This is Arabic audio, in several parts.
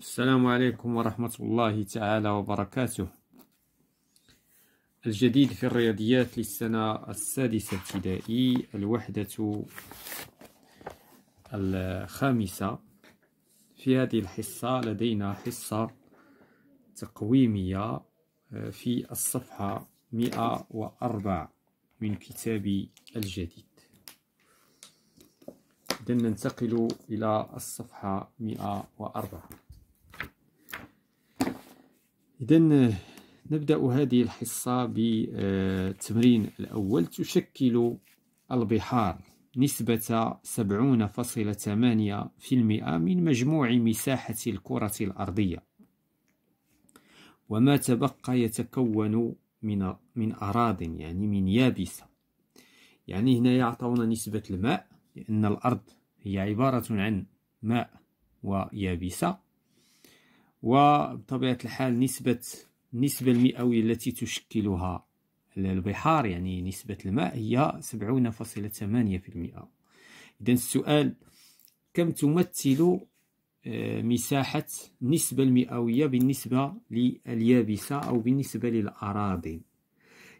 السلام عليكم ورحمة الله تعالى وبركاته الجديد في الرياضيات للسنة السادسة ابتدائي الوحدة الخامسة في هذه الحصة لدينا حصة تقويمية آه، في الصفحة 104 من كتاب الجديد إذن ننتقل إلى الصفحة 104 إذا نبدأ هذه الحصة بالتمرين آه، الأول تشكل البحار نسبة 70.8% من مجموع مساحة الكرة الأرضية وما تبقى يتكون من من أراض يعني من يابسة يعني هنا يعطونا نسبة الماء لأن الأرض هي عبارة عن ماء ويابسة وبطبيعة الحال نسبة النسبة المئوية التي تشكلها البحار يعني نسبة الماء هي سبعون فاصلة في المئة إذن السؤال كم تمثل آه، مساحة النسبة المئوية بالنسبة لليابسة أو بالنسبة للأراضي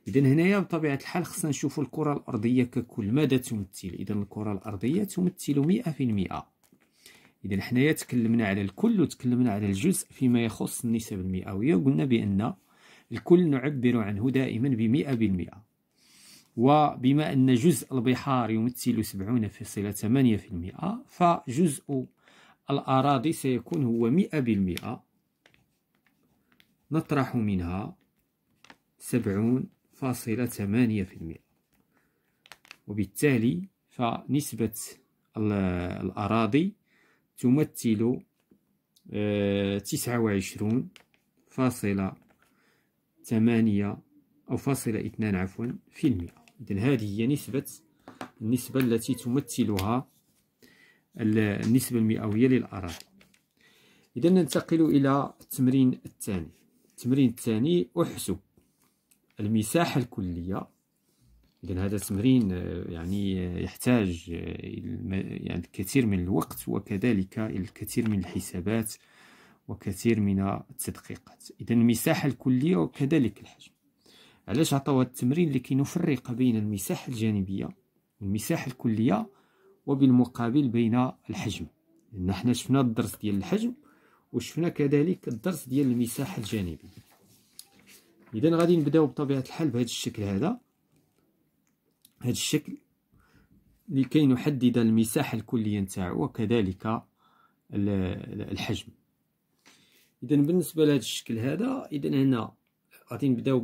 إذن هنايا بطبيعة الحال خصنا نشوف الكرة الأرضية ككل ماذا تمثل إذن الكرة الأرضية تمثل المئة اذا حنايا تكلمنا على الكل وتكلمنا على الجزء فيما يخص النسب المئويه وقلنا بان الكل نعبر عنه دائما بمئة بالمئة وبما أن جزء البحار يمثل سبعون فاصلة ثمانية فجزء الأراضي سيكون هو مئة بالمئة نطرح منها سبعون فاصلة ثمانية وبالتالي فنسبة الأراضي تمثل آه، تسعة وعشرون فاصلة ثمانية أو فاصلة اثنان عفوا في المئة إذا هذه هي نسبة النسبة التي تمثلها النسبة المئوية للأراضي إذا ننتقل إلى التمرين الثاني التمرين الثاني أحسب المساحة الكلية إذا هذا التمرين آه، يعني آه، يحتاج آه، يعني الكثير من الوقت وكذلك الكثير من الحسابات وكثير من التدقيقات إذا المساحة الكلية وكذلك الحجم علاش عطاو هذا التمرين لكي نفرق بين المساحة الجانبية والمساحة الكلية وبالمقابل بين الحجم لأن حنا شفنا الدرس ديال الحجم وشفنا كذلك الدرس ديال المساحة الجانبية إذا غادي نبداو بطبيعة الحال بهذا الشكل هذا هاد الشكل لكي نحدد المساحة الكلية نتاعو وكذلك الحجم اذا بالنسبة لهذا الشكل هذا اذا هنا غادي نبداو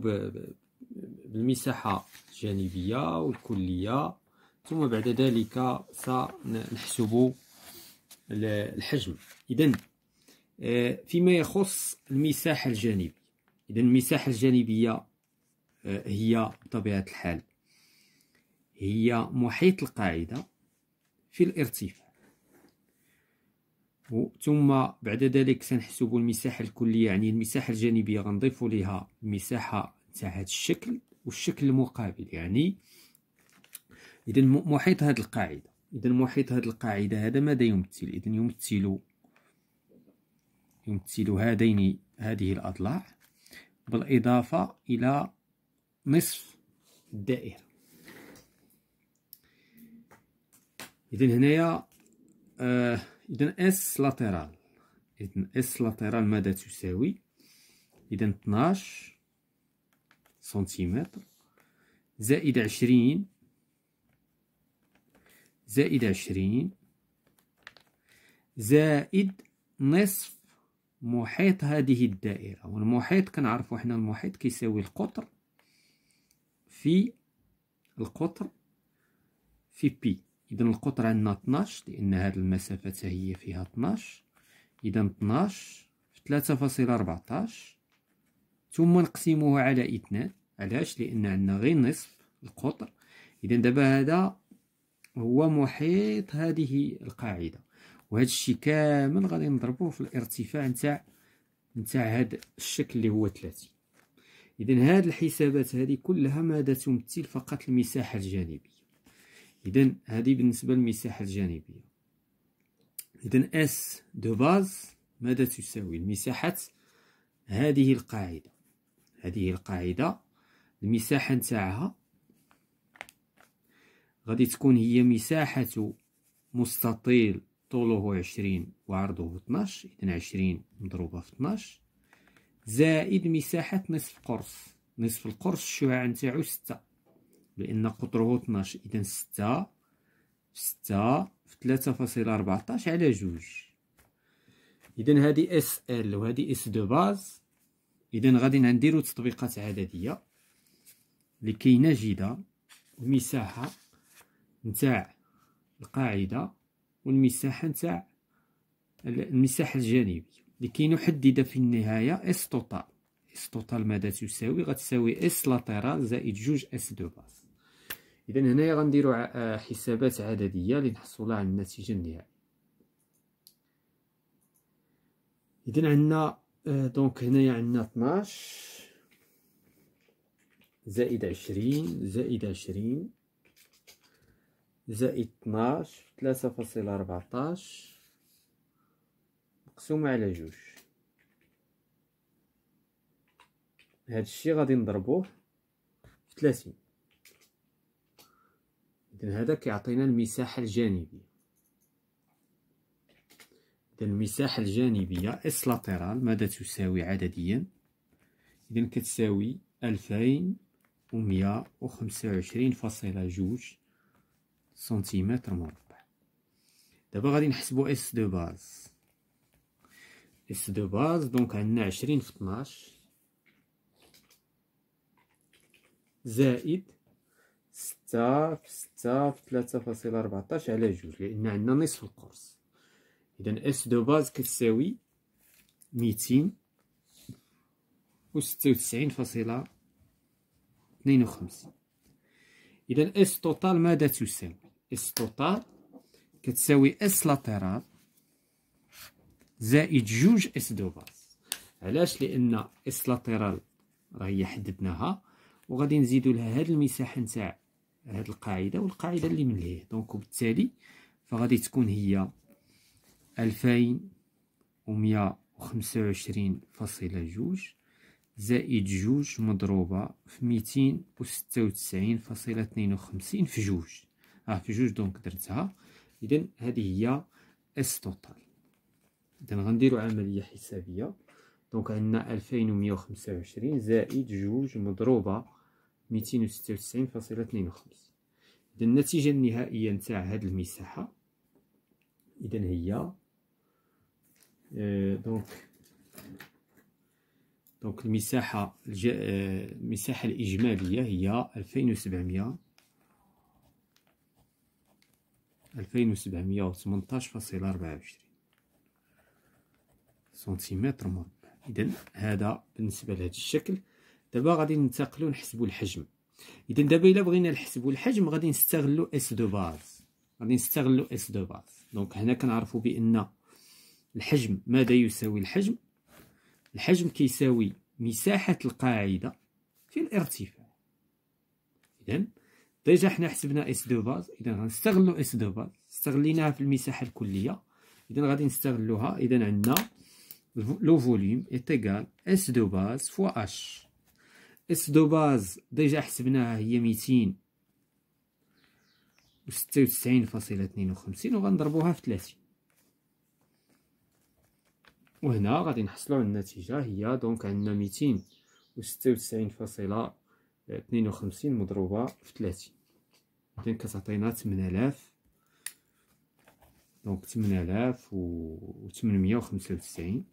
بالمساحة الجانبية والكلية ثم بعد ذلك سنحسب الحجم اذا آه، فيما يخص المساحة الجانبية اذا المساحة الجانبية هي بطبيعة الحال هي محيط القاعدة في الارتفاع ثم بعد ذلك سنحسب المساحة الكلية يعني المساحة الجانبية غنضيف لها مساحة تاع هذا الشكل والشكل المقابل يعني إذا محيط هذه القاعدة إذا محيط هذه القاعدة هذا ماذا يمثل إذا يمثل يمثل هذين هذه الأضلاع بالإضافة إلى نصف الدائرة اذا هنايا اذا اس لاتيرال اذا اس لاتيرال ماذا تساوي اذا 12 سنتيمتر زائد 20 زائد 20 زائد نصف محيط هذه الدائرة والمحيط كنعرفوا حنا المحيط كيساوي القطر في القطر في بي اذا القطر عندنا 12 لان هاد المسافه هي فيها 12 اذا 12 في 3.14 ثم نقسمه على اثنان علاش لان عندنا غير نصف القطر اذا دابا هذا هو محيط هذه القاعده وهذا الشيء كامل غادي نضربوه في الارتفاع نتاع نتاع هذا الشكل اللي هو 30 اذا هذه الحسابات هذه كلها ماذا تمثل فقط المساحه الجانبيه اذا هذه بالنسبه للمساحه الجانبيه اذا اس دو باز ماذا تساوي المساحه هذه القاعده هذه القاعده المساحه نتاعها غادي تكون هي مساحه مستطيل طوله عشرين وعرضه 12 اذا عشرين مضروبه في 12 زائد مساحه نصف قرص نصف القرص الشعاع نتاعو ستة بان قطره 12 اذا 6 ستة في ثلاثة فاصلة أربعتاش على جوج إذا هذه اس ال وهذه اس دو باز إذا غادي نديرو تطبيقات عددية لكي نجد المساحة نتاع القاعدة والمساحة نتاع المساحة الجانبية لكي نحدد في النهاية اس توتال اس توتال ماذا تساوي غتساوي اس لاتيرال زائد جوج اس دو باز اذا هنايا غنديرو آه، حسابات عدديه لنحصلوا على النتيجه النهائيه اذا عندنا آه، دونك هنايا عندنا 12 زائد عشرين زائد عشرين زائد 12 3.14 فاصلة مقسومة على جوج هذا الشيء غادي نضربوه في 30 إذا هذا كيعطينا المساحة الجانبية إذا المساحة الجانبية إس لاتيرال ماذا تساوي عدديا إذا كتساوي ألفين ومية وخمسة وعشرين فاصلة جوج سنتيمتر مربع دابا غادي نحسبو إس دو باز إس دو باز دونك عندنا عشرين في 12 زائد ستة في ستة في تلاتة فاصلة أربعتاش على جوج لأن عندنا نصف القرص إذا إس دو باز كتساوي ميتين وستة وتسعين فاصلة اثنين وخمسين إذا إس توتال ماذا تساوي إس توتال كتساوي إس لاتيرال زائد جوج إس دو باز علاش لأن إس لاتيرال راهي هي حددناها وغادي نزيدو لها هاد المساحة نتاع هاد القاعده والقاعده اللي من هي دونك وبالتالي فغادي تكون هي ألفين ومية وخمسة وعشرين فاصلة جوج زائد جوج مضروبة في ميتين وستة وتسعين فاصلة اثنين وخمسين في جوج اه في جوج دونك درتها اذا هذه هي اس توتال اذا غنديرو عملية حسابية دونك عندنا ألفين ومية وخمسة وعشرين زائد جوج مضروبة ميتين وستة وتسعين فاصلة اثنين 296.52 اذا النتيجه النهائيه نتاع هاد المساحه اذا هي آه، دونك دونك المساحه الج... آه، المساحه الاجماليه هي ألفين ألفين وسبعمية وسبعمية فاصلة 2700 وعشرين سنتيمتر مربع اذا هذا بالنسبه لهذا الشكل دابا غادي ننتقلوا نحسبوا الحجم اذا دابا الا بغينا نحسبوا الحجم غادي نستغلوا اس دو باز غادي نستغلوا اس دو باز دونك هنا كنعرفوا بان الحجم ماذا يساوي الحجم الحجم كيساوي مساحه القاعده في الارتفاع اذا ديجا حنا حسبنا اس دو باز اذا غنستغلوا اس دو باز استغليناها في المساحه الكليه اذا غادي نستغلوها اذا عندنا لو فوليوم ايتيغال اس دو باز فوا اش اس دو باز ديجا حسبناها هي ميتين وستة وتسعين فاصلة اثنين وخمسين وغنضربوها في ثلاثين وهنا غادي نحصلو على النتيجة هي دونك عندنا ميتين وستة وتسعين فاصلة اثنين وخمسين مضروبة في ثلاثين إذن كتعطينا الاف دونك الاف و تمنمية وخمسة وتسعين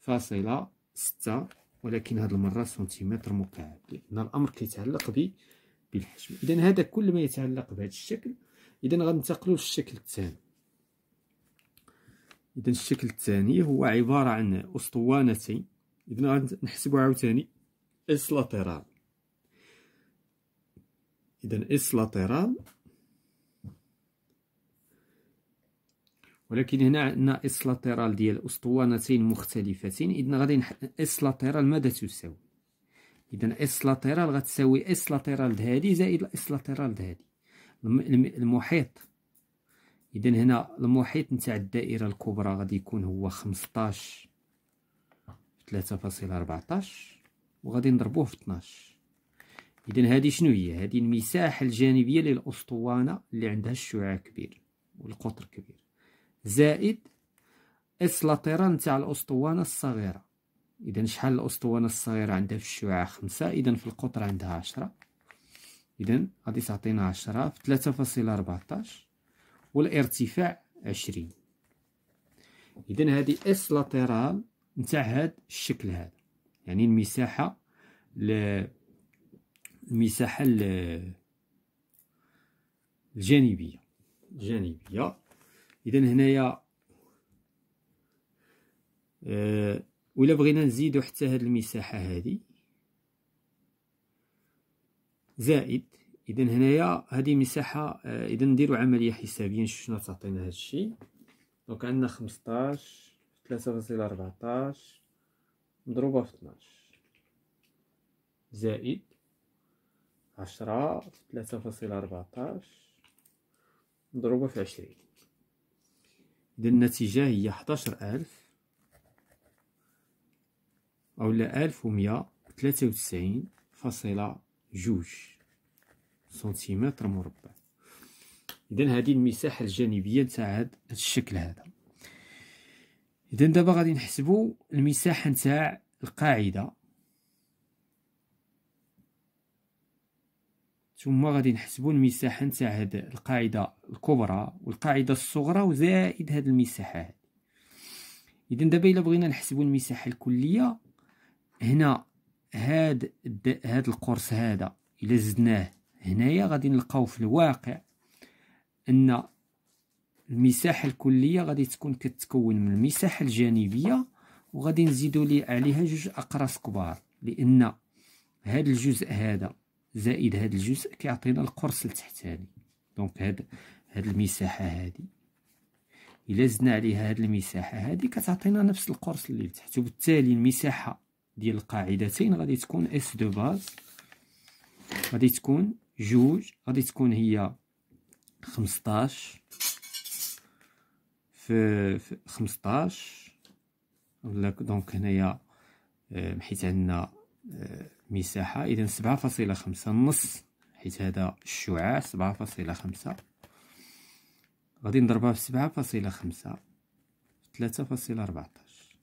فاصلة ستة ولكن هذه المره سنتيمتر مكعب لان الامر كيتعلق ب بالحجم اذا هذا كل ما يتعلق بهذا الشكل اذا غننتقلوا للشكل الثاني اذا الشكل الثاني هو عباره عن اسطوانتين اذا غنحسبوا عاوتاني اس لاتيرال اذا اس لاتيرال ولكن هنا عندنا اس لاتيرال ديال اسطوانتين مختلفتين اذا غادي نح... اس لاتيرال ماذا تساوي اذا اس لاتيرال غتساوي اس لاتيرال هذه زائد اس لاتيرال هذه المحيط اذا هنا المحيط نتاع الدائره الكبرى غادي يكون هو 15 3.14 وغادي نضربوه في 12 اذا هذه شنو هي هذه المساحه الجانبيه للاسطوانه اللي عندها الشعاع كبير والقطر كبير زائد اس لاتيرال نتاع الاسطوانه الصغيره اذا شحال الاسطوانه الصغيره عندها في الشعاع خمسة اذا في القطر عندها عشرة اذا غادي تعطينا عشرة في ثلاثة فاصلة ربعتاش والارتفاع عشرين اذا هذه اس لاتيرال نتاع هاد الشكل هذا يعني المساحه ل المساحه ل الجانبيه الجانبيه اذا هنايا و آه، ولا بغينا نزيدو حتى هاد المساحه هذه زائد اذا هنايا هذه مساحه آه، اذا نديرو عمليه حسابيه نشوف شنو تعطينا هاد الشيء دونك عندنا 15 3.14 مضروبه في 12 زائد 10 في فاصلة أربعتاش مضروبة في 20 إذا النتيجة هي حداشر ألف أو لا ألف ومية تلاتة وتسعين فاصلة جوج سنتيمتر مربع إذا هذه المساحة الجانبية نتاع هاد الشكل هذا إذا دابا غادي نحسبو المساحة نتاع القاعدة ثم غادي نحسبوا المساحه نتاع هاد القاعده الكبرى والقاعده الصغرى وزائد هاد المساحه هادي اذا دابا الا بغينا نحسبوا المساحه الكليه هنا هاد هاد القرص هذا الا زدناه هنايا غادي نلقاو في الواقع ان المساحه الكليه غادي تكون كتكون من المساحه الجانبيه وغادي نزيدوا لي عليها جوج اقراص كبار لان هاد الجزء هذا زائد هاد الجزء كيعطينا القرص التحتاني دونك هاد هاد المساحه هادي الا زدنا عليها هاد المساحه هادي كتعطينا نفس القرص اللي لتحت وبالتالي المساحه ديال القاعدتين غادي تكون اس دو باز غادي تكون جوج غادي تكون هي خمسطاش في خمسطاش ولا دونك هنايا آه، حيت عندنا آه، مساحة إذا سبعة فاصلة خمسة نص حيت هذا الشعاع سبعة فاصلة خمسة غادي نضربها في سبعة فاصلة خمسة ثلاثة فاصلة ربعتاش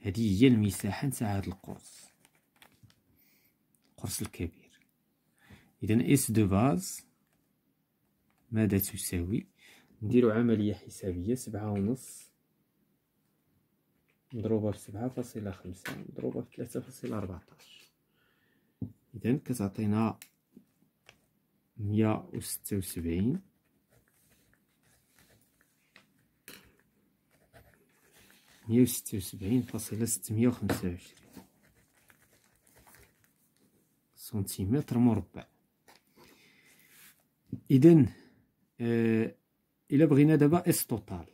هذه هي المساحة نتاع هذا القرص القرص الكبير إذا إس دو باز ماذا تساوي نديرو عملية حسابية سبعة ونص مضروبة في سبعة فاصلة خمسة مضروبة في ثلاثة فاصلة ربعطاش إذن كتعطينا مية وستة وسبعين مية وستة وسبعين فاصلة ستمية وخمسة وعشرين سنتيمتر مربع إذن آه إلا بغينا دابا إس توتال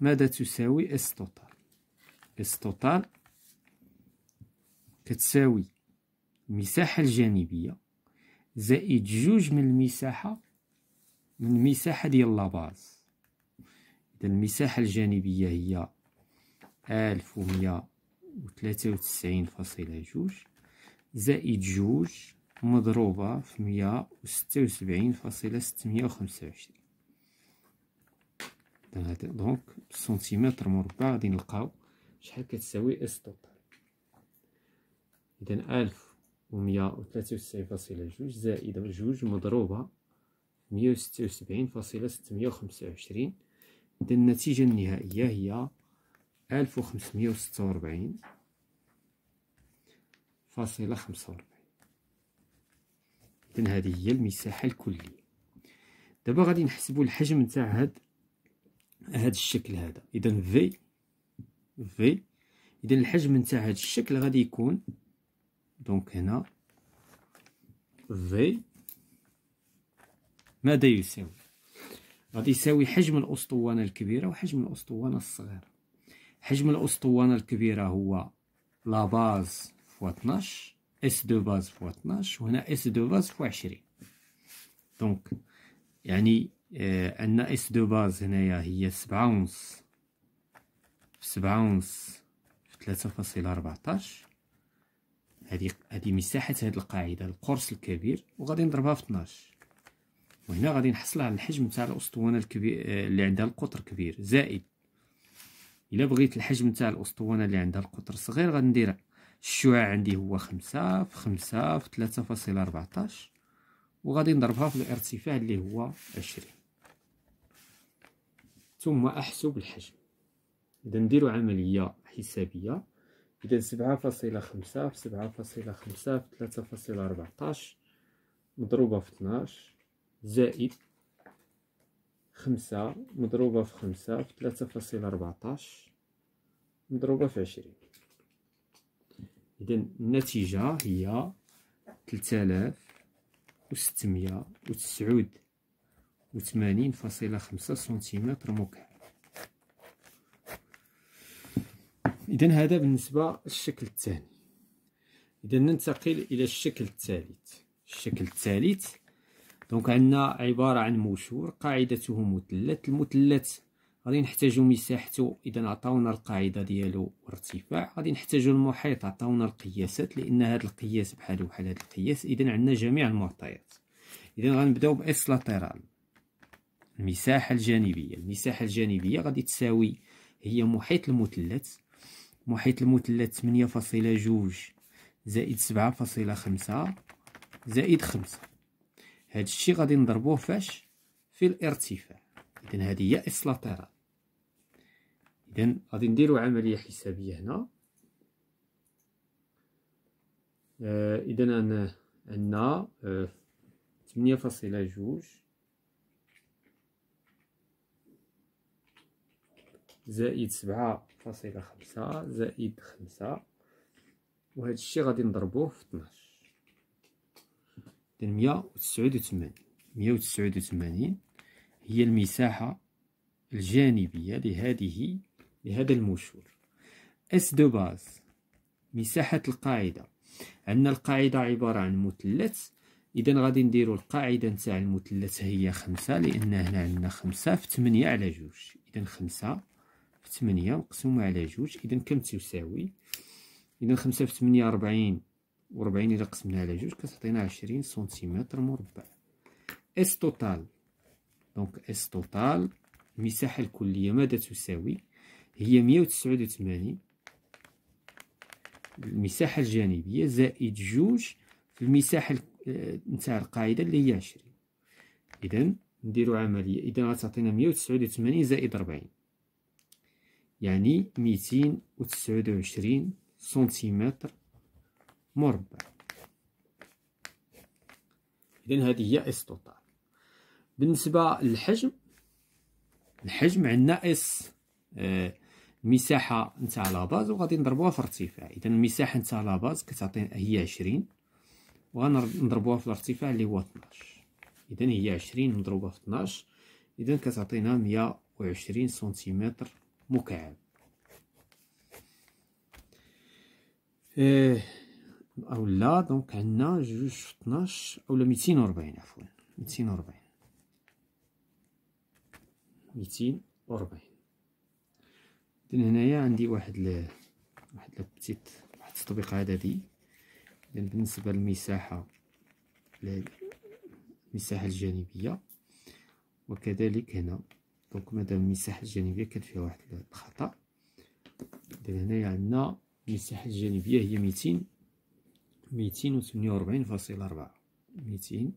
ماذا تساوي إس توتال اس توتال كتساوي المساحة الجانبية زائد جوج من المساحة من المساحة ديال لاباز إذا المساحة الجانبية هي ألف ومية وتلاتة وتسعين فاصلة جوج زائد جوج مضروبة في مية وستة وسبعين فاصلة ستمية وخمسة وعشرين دونك سنتيمتر مربع غادي نلقاو شحال كتساوي اس طوطال اذا الف ومية وثلاثة وتسعين فاصلة جوج زائد جوج مضروبة مية وستة وسبعين فاصلة ستمية وخمسة وعشرين اذا النتيجة النهائية هي ألف وخمسمية وستة وربعين فاصلة خمسة وربعين إذا هذه هي المساحة الكلية دابا غادي نحسبو الحجم نتاع هاد هاد الشكل هذا إذا في في اذا الحجم نتاع هذا الشكل غادي يكون دونك هنا في ماذا يساوي غادي يساوي حجم الاسطوانه الكبيره وحجم الاسطوانه الصغيره حجم الاسطوانه الكبيره هو لا باز فوا 12 اس دو باز فوا 12 وهنا اس دو باز فوا 20 دونك يعني آه ان اس دو باز هنايا هي سبعة ونص سبعة ونص في ثلاثة فاصلة ربعتاش هذه هذه مساحة هذه القاعدة القرص الكبير وغادي نضربها في 12 وهنا غادي نحصل على الحجم تاع الأسطوانة الكبير آه، اللي عندها القطر كبير زائد إلا بغيت الحجم تاع الأسطوانة اللي عندها القطر صغير غادي ندير الشعاع عندي هو خمسة في خمسة في ثلاثة فاصلة ربعتاش وغادي نضربها في الارتفاع اللي هو عشرين ثم أحسب الحجم إذا نديرو عملية حسابية إذا سبعة فاصلة خمسة في سبعة فاصلة خمسة في ثلاثة فاصلة ربعطاش مضروبة في اثناش زائد خمسة مضروبة في خمسة في ثلاثة فاصلة ربعطاش مضروبة في عشرين إذا النتيجة هي ثلاثة آلاف وستمية وتسعود وثمانين فاصلة خمسة سنتيمتر مكعب اذا هذا بالنسبه للشكل الثاني اذا ننتقل الى الشكل الثالث الشكل الثالث دونك عندنا عباره عن موشور قاعدته مثلث المثلث غادي نحتاجو مساحته اذا عطاونا القاعده ديالو وارتفاع غادي نحتاجو المحيط عطاونا القياسات لان هذا القياس بحالو بحال هذا القياس اذا عندنا جميع المعطيات اذا غنبداو باس لاتيرال المساحه الجانبيه المساحه الجانبيه غادي تساوي هي محيط المثلث محيط المثلث 8.2 زائد 7.5 زائد 5 هذا الشيء غادي نضربوه فاش في الارتفاع اذا هذه هي اس لاتيرال اذا غادي نديرو عمليه حسابيه هنا آه، إذن اذا انا عندنا آه 8.2 زائد سبعة فاصلة خمسة زائد خمسة وهذا الشيء غادي نضربوه في 12 إذن مية وتسعود وثمانين مية وتسعود وثمانين هي المساحة الجانبية لهذه لهذا المشور اس دو باز مساحة القاعدة عندنا القاعدة عبارة عن مثلث إذا غادي نديرو القاعدة نتاع المثلث هي خمسة لأن هنا عندنا خمسة في تمنية على جوج إذا خمسة في 8 مقسومة على جوج إذا كم تساوي إذا خمسة في 8 40 وربعين إذا قسمناها على جوج كتعطينا عشرين سنتيمتر مربع اس توتال دونك اس توتال المساحة الكلية ماذا تساوي هي مية وتسعود وثمانين المساحة الجانبية زائد جوج في المساحة آه، نتاع القاعدة اللي هي عشرين إذا نديرو عملية إذا غتعطينا مية وتسعود وثمانين زائد ربعين يعني ميتين وتسعود وعشرين سنتيمتر مربع إذن هذه هي إس توتال بالنسبة للحجم الحجم عندنا إس آه، مساحة نتاع لاباز وغادي نضربوها في الارتفاع إذا المساحة نتاع لاباز كتعطينا هي عشرين وغنضربوها في الارتفاع اللي هو 12 إذا هي عشرين مضروبة في 12 إذا كتعطينا مية وعشرين سنتيمتر مكعب اه او لا دونك عندنا جوج في طناش اولا ميتين وربعين عفوا 240 ميتين وربعين هنايا عندي واحد ل واحد لبتيت واحد التطبيق عددي اذا بالنسبة للمساحة المساحة الجانبية وكذلك هنا دونك مادام المساحه الجانبيه كان فيها واحد الخطا دابا هنايا عندنا المساحه الجانبيه هي ميتين ميتين وثمانية وربعين فاصلة أربعة ميتين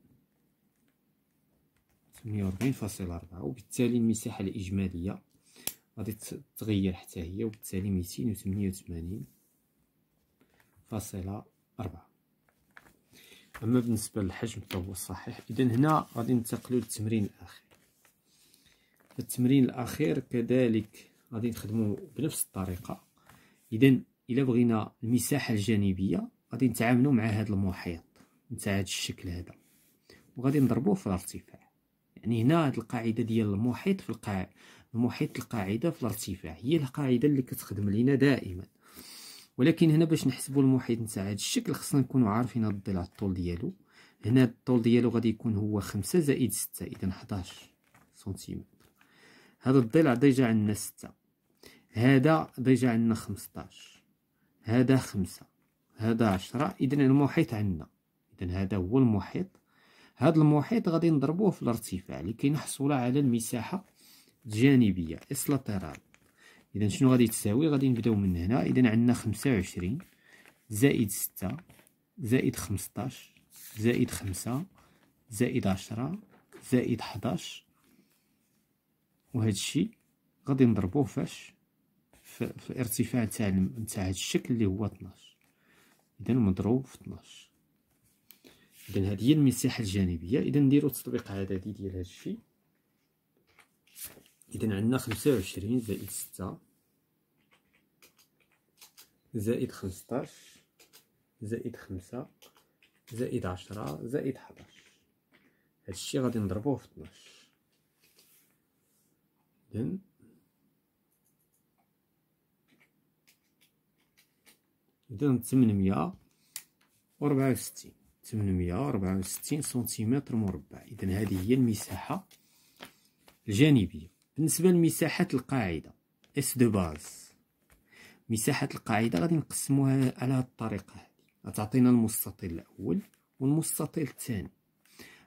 ثمانية وربعين فاصلة أربعة وبالتالي المساحة الإجمالية غادي تتغير حتى هي وبالتالي ميتين وثمانية وثمانين فاصلة أربعة أما بالنسبة للحجم فهو صحيح إذا هنا غادي ننتقلو للتمرين الأخير التمرين الاخير كذلك غادي نخدمو بنفس الطريقه اذا الا بغينا المساحه الجانبيه غادي نتعاملوا مع هذا المحيط نتاع هذا الشكل هذا وغادي نضربوه في الارتفاع يعني هنا هاد القاعده ديال المحيط في القاع المحيط القاعده في الارتفاع هي القاعده اللي كتخدم لينا دائما ولكن هنا باش نحسبوا المحيط نتاع هذا الشكل خصنا نكونوا عارفين هاد الضلع الطول ديالو هنا الطول ديالو غادي يكون هو خمسة زائد ستة اذا 11 سنتيمتر هذا الضلع ديجا عندنا ستة هذا ديجا عندنا خمسطاش هذا خمسة هذا عشرة إذا المحيط عندنا إذا هذا هو المحيط هذا المحيط غادي نضربوه في الارتفاع لكي نحصل على المساحة الجانبية اس لاترال إذا شنو غادي تساوي غادي نبداو من هنا إذا عندنا خمسة وعشرين زائد ستة زائد خمسطاش زائد خمسة زائد عشرة زائد حداش وهذا الشيء غادي نضربوه فاش في, الارتفاع تاع تاع هذا الشكل اللي هو 12 اذا مضروب في 12 اذا هذه هي المساحه الجانبيه اذا نديرو التطبيق العددي ديال هذا الشيء اذا عندنا 25 زائد 6 زائد 15 زائد 5 زائد 10 زائد 11 هذا الشيء غادي نضربوه في 12 then إذا 864 وربعة وستين وربعة وستين سنتيمتر مربع إذا هذه هي المساحة الجانبية بالنسبة لمساحة القاعدة اس دو باز مساحة القاعدة غادي نقسموها على هاد الطريقة هادي غتعطينا المستطيل الأول والمستطيل الثاني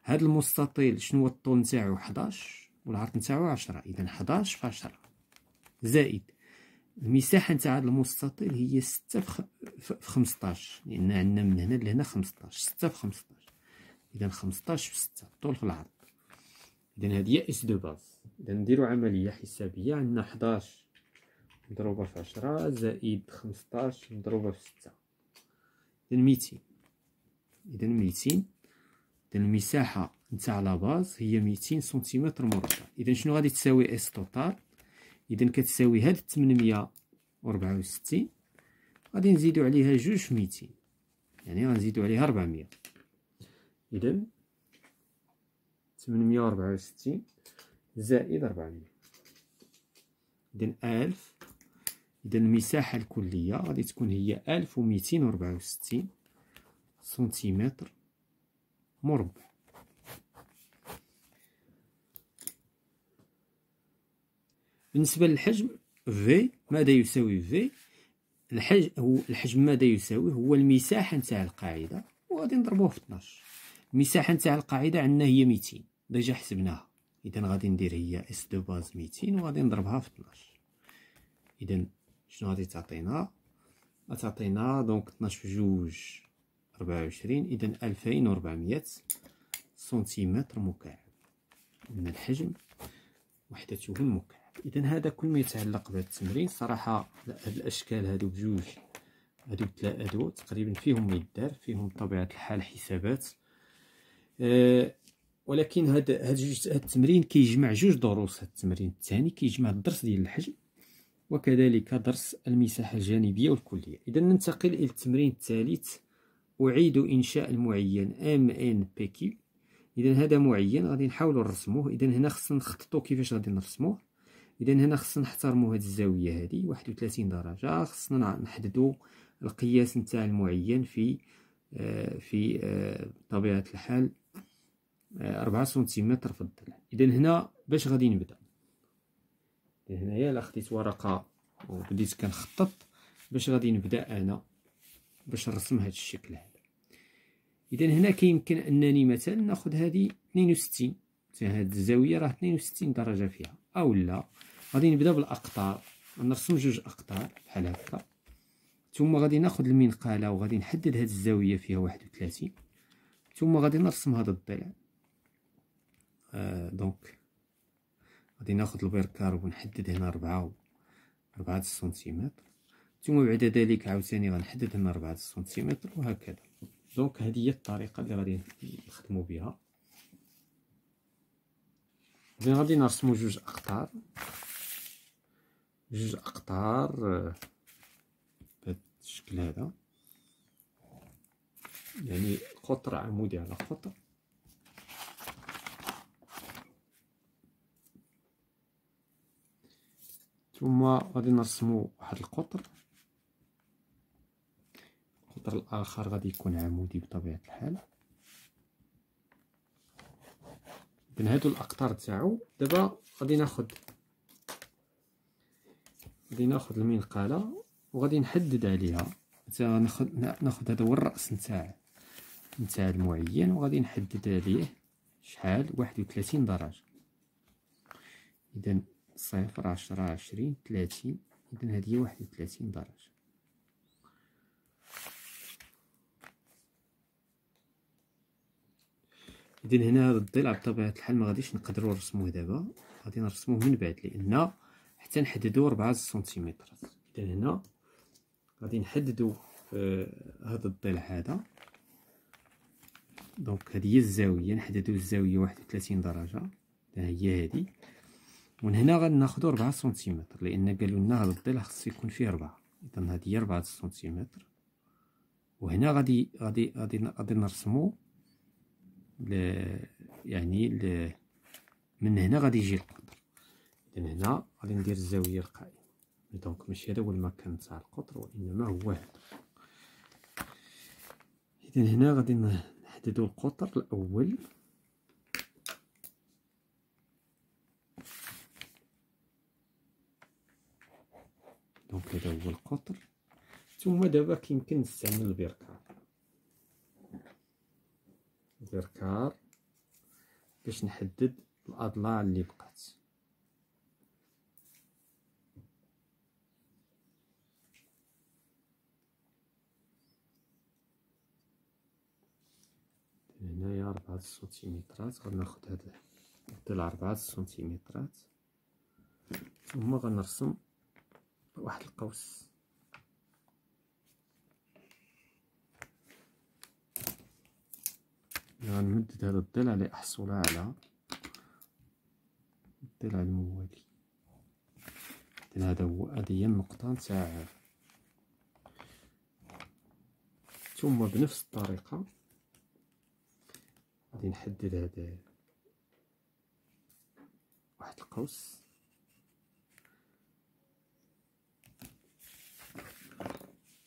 هاد المستطيل شنو هو الطول نتاعو 11 والعرض نتاعو عشرة اذا حداش في عشرة زائد المساحة نتاع هاد المستطيل هي ستة في خمسطاش لأن عندنا من هنا لهنا خمسطاش ستة في خمسطاش إذا خمسطاش في ستة الطول في العرض إذا هادي هي إس دو باز إذا نديرو عملية حسابية عندنا حداش مضروبة في عشرة زائد خمسطاش مضروبة في ستة إذا ميتين إذا ميتين إذا المساحة نتاع لا باز هي ميتين سنتيمتر مربع اذا شنو غادي تساوي اس توتال اذا كتساوي هاد وستين غادي نزيدو عليها جوج ميتين يعني غنزيدو عليها ربعمية اذا وستين زائد ربعمية اذا ألف اذا المساحه الكليه غادي تكون هي ألف وستين سنتيمتر مربع بالنسبة للحجم في ماذا يساوي في الحجم هو الحجم ماذا يساوي هو المساحة نتاع القاعدة وغادي نضربوه في 12 المساحة نتاع القاعدة عندنا هي 200 ديجا حسبناها إذا غادي ندير هي اس دو باز 200 وغادي نضربها في 12 إذا شنو غادي تعطينا غتعطينا دونك 12 في جوج 24 إذا 2400 سنتيمتر مكعب من الحجم وحدته المكعب اذا هذا كل ما يتعلق بهذا التمرين صراحه هاد الاشكال هادو بجوج هادو بثلاث تقريبا فيهم ما يدار فيهم بطبيعه الحال حسابات أه ولكن هاد هذا جوج التمرين كيجمع جوج دروس هاد التمرين الثاني كيجمع الدرس ديال الحجم وكذلك درس المساحه الجانبيه والكليه اذا ننتقل الى التمرين الثالث اعيد انشاء المعين ام ان بي كيو اذا هذا معين غادي نحاولوا نرسموه اذا هنا خصنا نخططوا كيفاش غادي نرسموه اذا هنا خصنا نحترموا هذه الزاويه هذه 31 درجه خصنا نحددوا القياس نتاع المعين في آه، في آه، طبيعه الحال 4 آه، سنتيمتر في الضلع اذا هنا باش غادي نبدا هنايا الا خديت ورقه وبديت كنخطط باش غادي نبدا انا باش نرسم هذا الشكل هذا اذا هنا كيمكن انني مثلا ناخذ هذه 62 هذه الزاويه راه 62 درجه فيها اولا غادي نبدا بالاقطار نرسم جوج اقطار بحال هكا ثم غادي ناخذ المنقاله وغادي نحدد هذه الزاويه فيها 31 ثم غادي نرسم هذا الضلع آه دونك غادي ناخذ البركار ونحدد هنا 4 4 سنتيمتر ثم بعد ذلك عاوتاني غنحدد هنا 4 سنتيمتر وهكذا دونك هذه هي الطريقه اللي غادي نخدموا بها غادي نرسموا جوج اقطار جوج اقطار آه، بهذا الشكل هذا يعني قطر عمودي على قطر ثم غادي نرسمو واحد القطر القطر الاخر غادي يكون عمودي بطبيعه الحال من هادو الاقطار تاعو دابا غادي ناخد غادي ناخذ المنقاله وغادي نحدد عليها مثلا ناخذ ناخذ هذا هو الراس نتاع نتاع المعين وغادي نحدد عليه شحال واحد وثلاثين درجه اذا صفر عشرة عشرين ثلاثين اذا هذه واحد وثلاثين درجه اذا هنا هذا الضلع بطبيعه الحال ما غاديش نقدروا نرسموه دابا غادي نرسموه من بعد لان حتى نحددو ربعة سنتيمترات إذا هنا غادي نحددو آه، هذا الضلع هذا دونك هذه هي الزاوية نحددو الزاوية واحد وثلاثين درجة هي هذه ومن هنا غناخدو ربعة سنتيمتر لأن قالو لنا هذا الضلع خص يكون فيه ربعة إذا هذه هي ربعة سنتيمتر وهنا غادي غادي غادي غادي نرسمو ل يعني ل من هنا غادي يجي القلب إذن هنا غادي ندير الزاوية القائمة دونك ماشي هذا هو المكان تاع القطر وإنما هو هذا إذن هنا غادي نحددو القطر الأول دونك هذا هو القطر ثم دابا كيمكن نستعمل البركار البركار باش نحدد الاضلاع اللي بقات هنايا ربعة سنتيمترات غناخد هاد ل ربعة سنتيمترات ثم غنرسم واحد القوس غنمدد هاد الضلع لأحصل على الضلع الموالي هذا هو هذه هي النقطة نتاع ثم بنفس الطريقة غادي نحدد هذا واحد القوس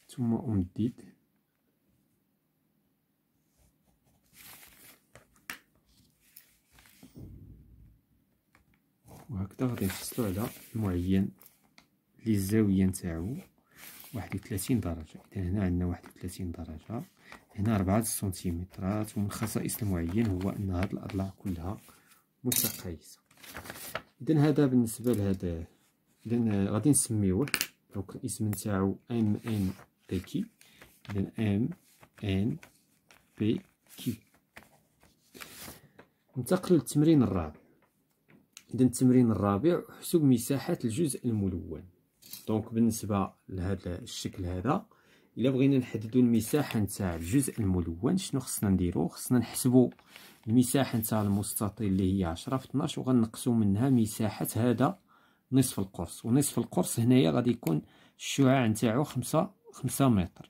ثم امدد وهكذا غادي نحصلو على المعين للزاويه نتاعو واحد وثلاثين درجه اذا هنا عندنا واحد وثلاثين درجه هنا ربعة سنتيمترات ومن خصائص المعين هو أن هاد الأضلاع كلها متقايسة إذا هذا بالنسبة لهذا إذا غادي نسميوه دونك الاسم نتاعو ام ان بي كي إذا ام ان بي كي ننتقل للتمرين الرابع إذا التمرين الرابع حسب مساحة الجزء الملون دونك بالنسبة لهذا الشكل هذا الا بغينا نحددوا المساحه نتاع الجزء الملون شنو خصنا نديرو خصنا نحسبوا المساحه نتاع المستطيل اللي هي 10 في 12 وغنقسو منها مساحه هذا نصف القرص ونصف القرص هنايا غادي يكون الشعاع نتاعو 5 5 متر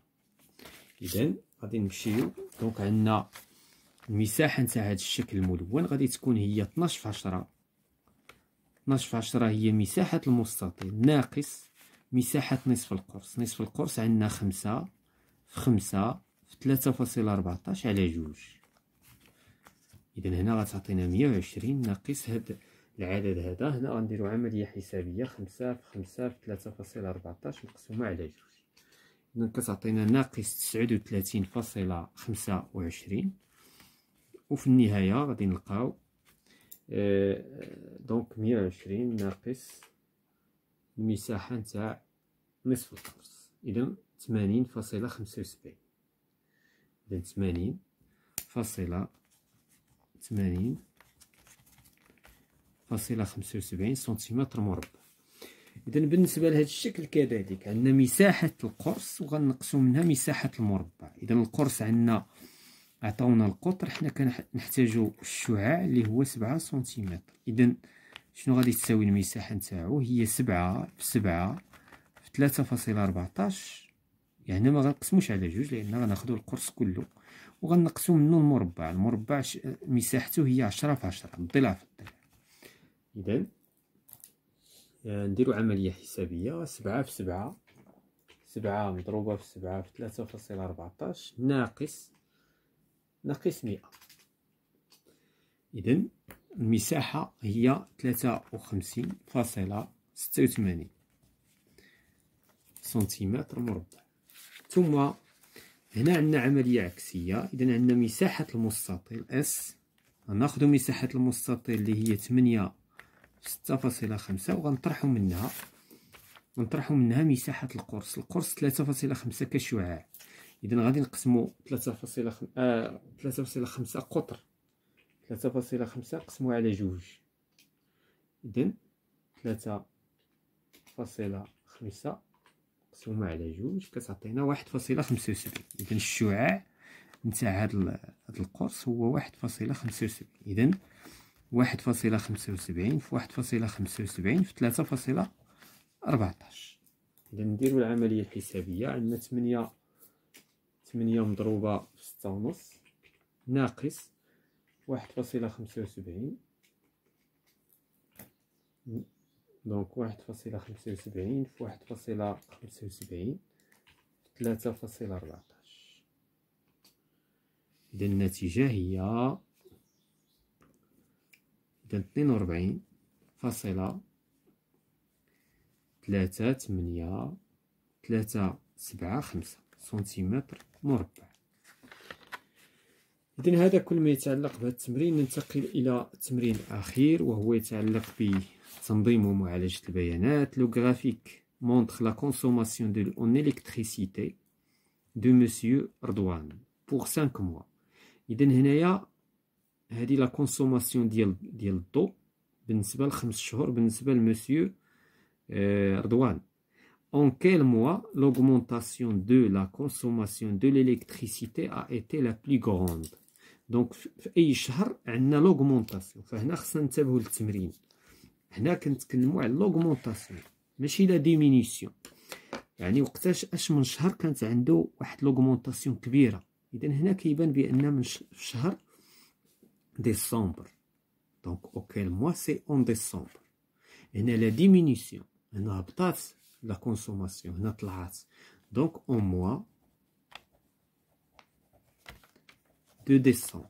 اذا غادي نمشيو دونك عندنا المساحه نتاع هذا الشكل الملون غادي تكون هي 12 في 10 12 في 10 هي مساحه المستطيل ناقص مساحة نصف القرص نصف القرص عندنا خمسة في خمسة في ثلاثة فاصلة أربعتاش على جوج إذا هنا غتعطينا مية وعشرين ناقص هاد العدد هذا هنا غنديرو عملية حسابية خمسة في خمسة في ثلاثة فاصلة أربعتاش مقسومة على جوج إذا كتعطينا ناقص تسعود وثلاثين فاصلة خمسة وعشرين وفي النهاية غادي نلقاو آه، آه، دونك مية وعشرين ناقص المساحة نتاع نصف القرص إذا ثمانين فاصلة خمسة وسبعين إذا ثمانين فاصلة ثمانين فاصلة خمسة وسبعين سنتيمتر مربع إذا بالنسبة لهذا الشكل كذلك عندنا مساحة القرص وغنقصو منها مساحة المربع إذا القرص عندنا عطاونا القطر حنا كنحتاجو الشعاع اللي هو سبعة سنتيمتر إذا شنو غادي تساوي المساحة نتاعو هي سبعة في سبعة في ثلاثة فاصلة ربعتاش يعني ما غنقسموش على جوج لان غناخدو القرص كله وغنقسو منو المربع المربع مساحته هي عشرة في عشرة الضلع في الضلع اذا آه، نديرو عملية حسابية سبعة في سبعة سبعة مضروبة في سبعة في ثلاثة فاصلة ربعتاش ناقص ناقص مئة إذن المساحة هي ثلاثة وخمسين فاصلة ستة وثمانين سنتيمتر مربع ثم هنا عندنا عملية عكسية إذا عندنا مساحة المستطيل اس غناخدو مساحة المستطيل اللي هي تمنية ستة فاصلة خمسة وغنطرحو منها غنطرحو منها مساحة القرص القرص ثلاثة فاصلة خمسة كشعاع إذا غادي نقسمو ثلاثة فاصلة آه، خمسة قطر ثلاثة فاصلة خمسة قسموها على جوج إذن ثلاثة فاصلة خمسة مقسومة على جوج كتعطينا واحد فاصلة خمسة وسبعين إذن الشعاع نتاع هاد القرص هو واحد فاصلة خمسة وسبعين إذن واحد فاصلة خمسة وسبعين في واحد فاصلة خمسة وسبعين في ثلاثة فاصلة أربعتاش إذن نديرو العملية الحسابية عندنا تمنية تمنية مضروبة في ستة ونص ناقص واحد فاصلة خمسة وسبعين دونك واحد فاصلة خمسة وسبعين في واحد فاصلة خمسة وسبعين ثلاثة فاصلة ربعتاش إذا النتيجة هي إذا اثنين وربعين فاصلة ثلاثة ثمانية ثلاثة سبعة خمسة سنتيمتر مربع إذن هذا كل ما يتعلق بهذا التمرين ننتقل إلى تمرين الأخير وهو يتعلق بتنظيم ومعالجة البيانات لو غرافيك مونتخ لا كونسوماسيون دو اون إلكتريسيتي دو مسيو رضوان بوغ سانك موا إذن هنايا هذه لا كونسوماسيون ديال ديال بالنسبة لخمس شهور بالنسبة لمسيو آه، رضوان en quel mois l'augmentation de la consommation de l'électricité a été la plus grande Donc, في أي شهر عندنا l'augmentation. فهنا خصنا نتبعوا التمرين. هنا كنتكلموا على l'augmentation mais ماشي la diminution. يعني وقتاش اش من شهر كانت عنده واحد l'augmentation كبيرة. إذن هنا كيبان بأن من شهر ديسمبر. Donc, auquel mois c'est en décembre. c'est la diminution. هنا هبطات لا كونسوماسيون هنا طلعت دونك اون موا دو ديسمبر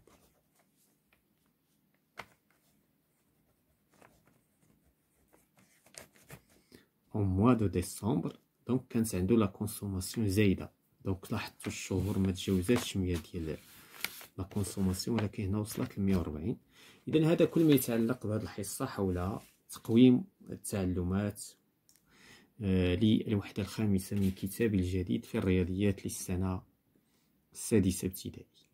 اون موا دو ديسمبر دونك كانت عندو لا كونسوماسيون زايده دونك لاحظتو الشهور ما تجاوزاتش 100 ديال لا كونسوماسيون ولكن هنا وصلت ل 140 اذا هذا كل ما يتعلق بهذه الحصه حول تقويم التعلمات آه، للوحدة الخامسة من كتاب الجديد في الرياضيات للسنة السادسة ابتدائي